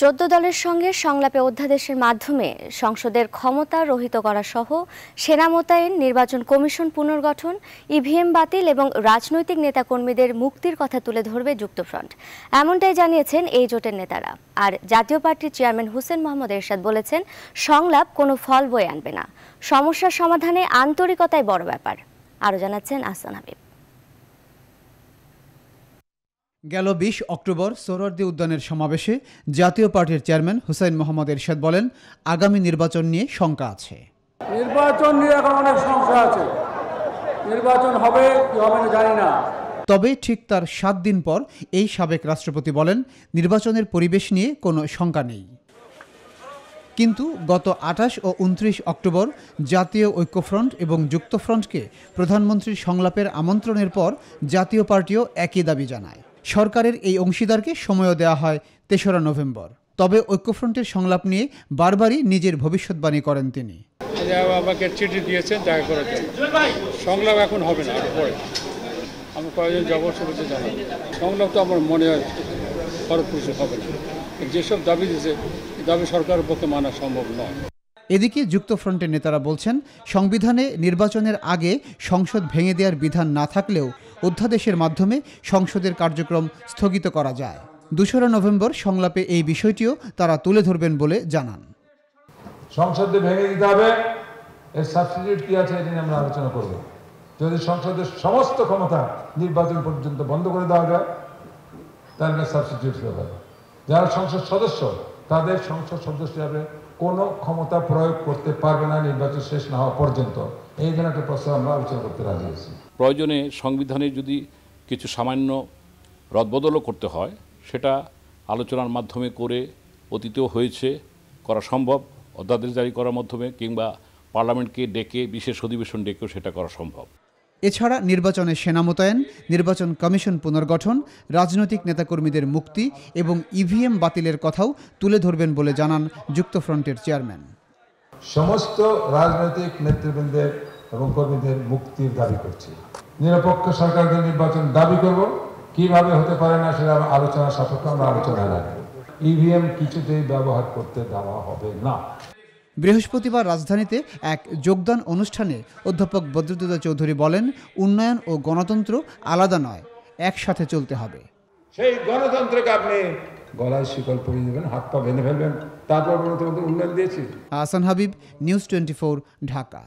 চোদ্দ দলের সঙ্গে সংলাপে অধ্যাদেশের মাধ্যমে সংসদের ক্ষমতা রহিত করা সহ সেনা মোতায়েন নির্বাচন কমিশন পুনর্গঠন ইভিএম বাতিল এবং রাজনৈতিক নেতাকর্মীদের মুক্তির কথা তুলে ধরবে যুক্তফ্রন্ট এমনটাই জানিয়েছেন এই জোটের নেতারা আর জাতীয় পার্টির চেয়ারম্যান হুসেন মোহাম্মদ এরশাদ বলেছেন সংলাপ কোনো ফল বয়ে আনবে না সমস্যার সমাধানে আন্তরিকতাই বড় ব্যাপার আরও জানাচ্ছেন আহসান হাবিব গেল বিশ অক্টোবর সোহরদি উদ্যানের সমাবেশে জাতীয় পার্টির চেয়ারম্যান হুসাইন মোহাম্মদ এরশাদ বলেন আগামী নির্বাচন নিয়ে শঙ্কা আছে নির্বাচন নিয়ে এখন অনেক সমস্যা আছে নির্বাচন হবে কি হবে না জানি না তবে ঠিক তার সাত দিন পর এই সাবেক রাষ্ট্রপতি বলেন নির্বাচনের পরিবেশ নিয়ে কোনো শঙ্কা নেই কিন্তু গত আঠাশ ও উনত্রিশ অক্টোবর জাতীয় ঐক্যফ্রন্ট এবং যুক্তফ্রন্টকে প্রধানমন্ত্রীর সংলাপের আমন্ত্রণের পর জাতীয় পার্টিও একই দাবি জানায় সরকারের এই অংশীদারকে সময়ও দেওয়া হয় তেসরা নভেম্বর তবে ঐক্যফ্রন্টের সংলাপ নিয়ে বারবারই নিজের ভবিষ্যৎবাণী করেন তিনি আচ্ছা, আমাকে চিঠি দিয়েছেন দেখা করার জন্য সংলাপ এখন হবে না আরো পরে আমি কয়েকজন জগৎ সভাতে জানাবো সংলাপ তো আমার মনে হয় খরচপুরুষে হবে না যেসব দাবি দিয়েছে দাবি সরকারের পক্ষে মানা সম্ভব নয় এদিকে যুক্তফ্রন্টের নেতারা বলছেন সংবিধানে নির্বাচনের আগে সংসদ ভেঙে দেওয়ার বিধান না থাকলেও অধ্যাদেশের মাধ্যমে সংসদের কার্যক্রম স্থগিত করা যায় দুশরা নভেম্বর সংলাপে এই বিষয়টিও তারা তুলে ধরবেন বলে জানান সংসদে ভেঙে দিতে হবে এর সাবস্টিটিউট কি আছে এটা নিয়ে আমরা আলোচনা করব যদি সংসদের সমস্ত ক্ষমতা নির্বাচন পর্যন্ত বন্ধ করে দেওয়া যায় তাহলে সাবস্টিটিউট হবে যারা সংসদ সদস্য তাদের সংসদ সদস্য হিসাবে কোনো ক্ষমতা প্রয়োগ করতে পারবে না নির্বাচন শেষ না হওয়া পর্যন্ত এই জন্য একটা প্রশ্ন আমরা আলোচনা করতে রাজি আছি প্রয়োজনে সংবিধানে যদি কিছু সামান্য রদবদলও করতে হয় সেটা আলোচনার মাধ্যমে করে অতীতেও হয়েছে করা সম্ভব অধ্যাদেশ জারি করার মাধ্যমে কিংবা পার্লামেন্টকে ডেকে বিশেষ অধিবেশন ডেকেও সেটা করা সম্ভব এছাড়া নির্বাচনে সেনা মোতায়েন নির্বাচন কমিশন পুনর্গঠন রাজনৈতিক নেতাকর্মীদের মুক্তি এবং ইভিএম e বাতিলের কথাও তুলে ধরবেন বলে জানান যুক্তফ্রন্টের চেয়ারম্যান সমস্ত রাজনৈতিক নেতৃবৃন্দের এবং কর্মীদের মুক্তির দাবি করছি নিরপেক্ষ সরকারকে নির্বাচন দাবি করব কিভাবে হতে পারে না সেটা আলোচনা সাপেক্ষে আমরা আলোচনা ইভিএম e কিছুতেই ব্যবহার করতে দেওয়া হবে না বৃহস্পতিবার রাজধানীতে এক যোগদান অনুষ্ঠানে অধ্যাপক বদরুদ্দোজা চৌধুরী বলেন উন্নয়ন ও গণতন্ত্র আলাদা নয় একসাথে চলতে হবে সেই গণতন্ত্রকে আপনি গলায় শিকল পরে দেবেন হাত পা বেঁধে ফেলবেন তারপর তোমাদের উন্নয়ন দিয়েছি হাবিব নিউজ টোয়েন্টি ঢাকা